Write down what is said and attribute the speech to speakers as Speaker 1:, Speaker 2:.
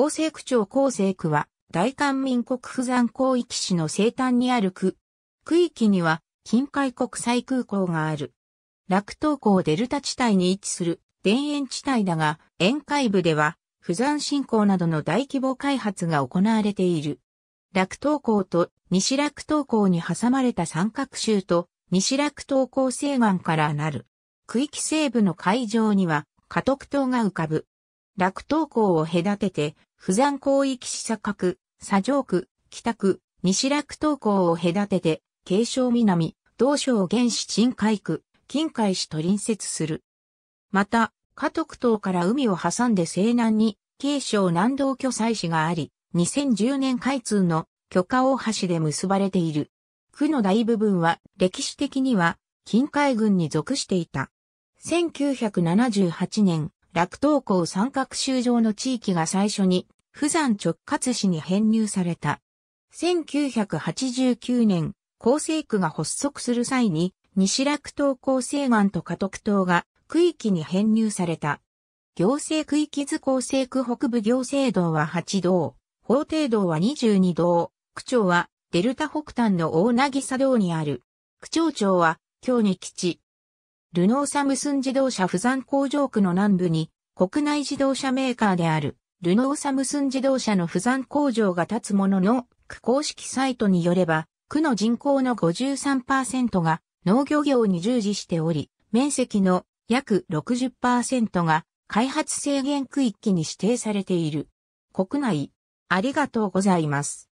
Speaker 1: 厚生区長厚生区は、大韓民国釜山広域市の西端にある区。区域には、近海国際空港がある。楽東港デルタ地帯に位置する田園地帯だが、沿海部では、釜山振興などの大規模開発が行われている。楽東港と西楽東港に挟まれた三角州と西楽東港西岸からなる。区域西部の海上には、家督島が浮かぶ。楽東港を隔てて、富山港域市左角、左上区、北区、西楽東港を隔てて、京商南、道省原市鎮海区、近海市と隣接する。また、加徳島から海を挟んで西南に、京商南道巨祭市があり、2010年開通の許可大橋で結ばれている。区の大部分は歴史的には近海軍に属していた。1978年、楽東港三角州上の地域が最初に、富山直轄市に編入された。1989年、厚生区が発足する際に、西楽東厚生岸と加徳島が区域に編入された。行政区域図厚生区北部行政道は8道、法定道は22道、区長はデルタ北端の大渚道にある。区長庁は、京に基地、ルノーサムスン自動車不山工場区の南部に、国内自動車メーカーである、ルノーサムスン自動車の不山工場が建つものの、区公式サイトによれば、区の人口の53%が農業業に従事しており、面積の約60%が開発制限区域に指定されている。国内、ありがとうございます。